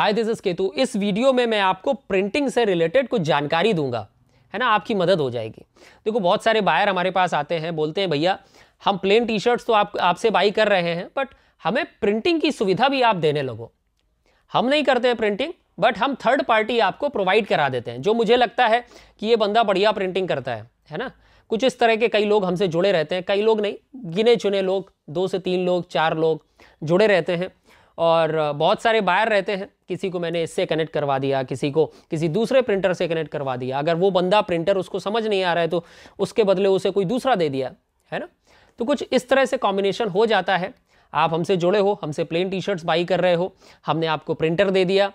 hi this is Ketu इस video में मैं आपको प्रिंटिंग से रिलेटेड कुछ जानकारी दूंगा है ना आपकी मदद हो जाएगी देखो बहुत सारे बायर हमारे पास आते हैं बोलते हैं भैया हम प्लेन टी शर्ट्स तो आप आपसे बाई कर रहे हैं बट हमें प्रिंटिंग की सुविधा भी आप देने लगो हम नहीं करते हैं प्रिंटिंग बट हम थर्ड पार्टी आपको प्रोवाइड करा देते हैं जो मुझे लगता है कि ये बंदा बढ़िया प्रिंटिंग करता है है ना कुछ इस तरह के कई लोग हमसे जुड़े रहते हैं कई लोग नहीं गिने चुने लोग दो से तीन लोग चार लोग जुड़े रहते हैं और बहुत सारे बायर रहते हैं किसी को मैंने इससे कनेक्ट करवा दिया किसी को किसी दूसरे प्रिंटर से कनेक्ट करवा दिया अगर वो बंदा प्रिंटर उसको समझ नहीं आ रहा है तो उसके बदले उसे कोई दूसरा दे दिया है ना तो कुछ इस तरह से कॉम्बिनेशन हो जाता है आप हमसे जुड़े हो हमसे प्लेन टी शर्ट्स बाई कर रहे हो हमने आपको प्रिंटर दे दिया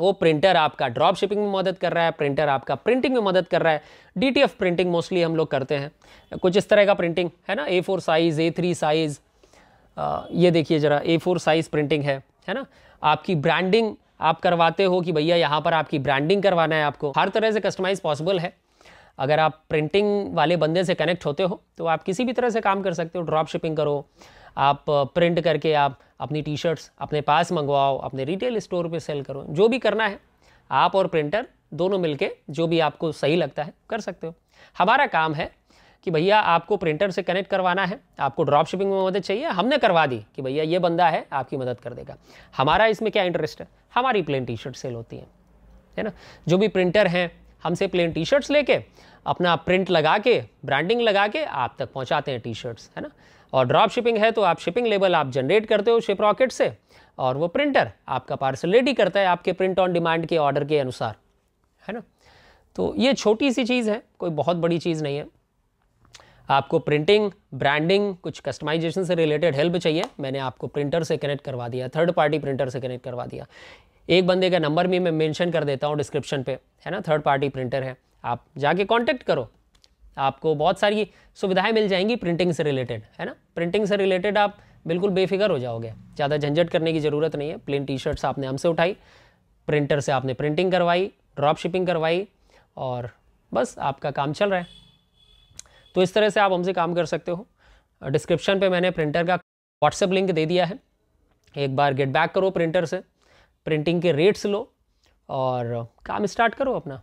वो प्रिंटर आपका ड्रॉप शिपिंग में मदद कर रहा है प्रिंटर आपका प्रिंटिंग में मदद कर रहा है डी प्रिंटिंग मोस्टली हम लोग करते हैं कुछ इस तरह का प्रिंटिंग है ना A four size A three size ये देखिए ज़रा ए फोर साइज़ प्रिंटिंग है है ना आपकी ब्रांडिंग आप करवाते हो कि भैया यहाँ पर आपकी ब्रांडिंग करवाना है आपको हर तरह से कस्टमाइज पॉसिबल है अगर आप प्रिंटिंग वाले बंदे से कनेक्ट होते हो तो आप किसी भी तरह से काम कर सकते हो ड्रॉप शिपिंग करो आप प्रिंट करके आप अपनी टी शर्ट्स अपने पास मंगवाओ अपने रिटेल स्टोर पर सेल करो जो भी करना है आप और प्रिंटर दोनों मिलके जो भी आपको सही लगता है कर सकते हो हमारा काम है कि भैया आपको प्रिंटर से कनेक्ट करवाना है आपको ड्रॉप शिपिंग में मदद चाहिए हमने करवा दी कि भैया ये बंदा है आपकी मदद कर देगा हमारा इसमें क्या इंटरेस्ट है हमारी प्लेन टी शर्ट सेल होती है है ना जो भी प्रिंटर हैं हमसे प्लेन टी शर्ट्स लेके अपना प्रिंट लगा के ब्रांडिंग लगा के आप तक पहुँचाते हैं टी शर्ट्स है ना और ड्रॉप शिपिंग है तो आप शिपिंग लेबल आप जनरेट करते हो शिप रॉकेट से और वो प्रिंटर आपका पार्सल रेडी करता है आपके प्रिंट ऑन डिमांड के ऑर्डर के अनुसार है ना तो ये छोटी सी चीज़ है कोई बहुत बड़ी चीज़ नहीं है आपको प्रिंटिंग ब्रांडिंग कुछ कस्टमाइजेशन से रिलेटेड हेल्प चाहिए मैंने आपको प्रिंटर से कनेक्ट करवा दिया थर्ड पार्टी प्रिंटर से कनेक्ट करवा दिया एक बंदे का नंबर भी मैं मेंशन कर देता हूँ डिस्क्रिप्शन पे है ना थर्ड पार्टी प्रिंटर है आप जाके कॉन्टैक्ट करो आपको बहुत सारी सुविधाएं मिल जाएंगी प्रिंटिंग से रिलेटेड है ना प्रिंटिंग से रिलेटेड आप बिल्कुल बेफिक्र हो जाओगे ज़्यादा झंझट करने की ज़रूरत नहीं है प्लेन टी शर्ट्स आपने हमसे उठाई प्रिंटर से आपने प्रिंटिंग करवाई ड्रॉप शिपिंग करवाई और बस आपका काम चल रहा है तो इस तरह से आप हमसे काम कर सकते हो डिस्क्रिप्शन पे मैंने प्रिंटर का व्हाट्सएप लिंक दे दिया है एक बार गेट बैक करो प्रिंटर से प्रिंटिंग के रेट्स लो और काम स्टार्ट करो अपना